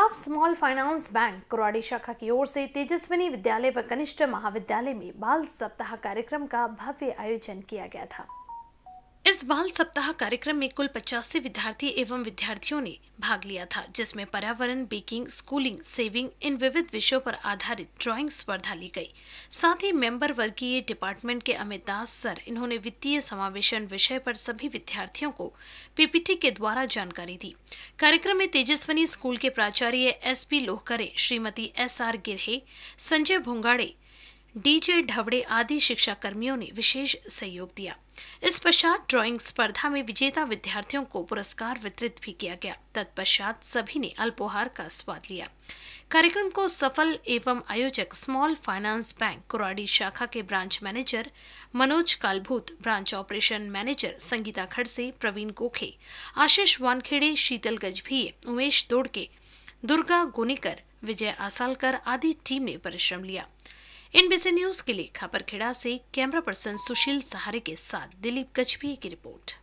Punjab small finance bank Kuradi शाखा की ओर से तेजस्विनी विद्यालय व कनिष्ठ महाविद्यालय में बाल सप्ताह कार्यक्रम का भव्य आयोजन किया गया था इस बाल सप्ताह कार्यक्रम में कुल पचासी विद्यार्थी एवं विद्यार्थियों ने भाग लिया था जिसमें पर्यावरण बेकिंग स्कूलिंग सेविंग इन विविध विषयों पर आधारित ड्राइंग स्पर्धा ली गई साथ ही मेंबर वर्गीय डिपार्टमेंट के अमित दास सर इन्होंने वित्तीय समावेशन विषय पर सभी विद्यार्थियों को पीपीटी के द्वारा जानकारी दी कार्यक्रम में तेजस्वनी स्कूल के प्राचार्य S P Lohkare Shrimati S R Girhe Sanjay Bhongade D J Dhawade आदि शिक्षा कर्मियों ने विशेष सहयोग दिया इस पश्चात ड्राइंग स्पर्धा में विजेता विद्यार्थियों को पुरस्कार वितरित भी किया गया तत्पश्चात सभी ने अल्पोहार का स्वाद लिया कार्यक्रम को सफल एवं आयोजक स्मॉल फाइनेंस बैंक कुराडी शाखा के branch manager Manoj Kalbhut branch operation manager Sangeeta Khadse Pravin Gokhe Ashish Wankhede Sheetal Gajbhiye Umesh Dodke Durga Gonikar Vijay Asalkar आदि टीम ने परिश्रम लिया एनबीसी न्यूज के लिए खापर खेड़ा से कैमरा पर्सन सुशील सहारे के साथ दिलीप गजपी की रिपोर्ट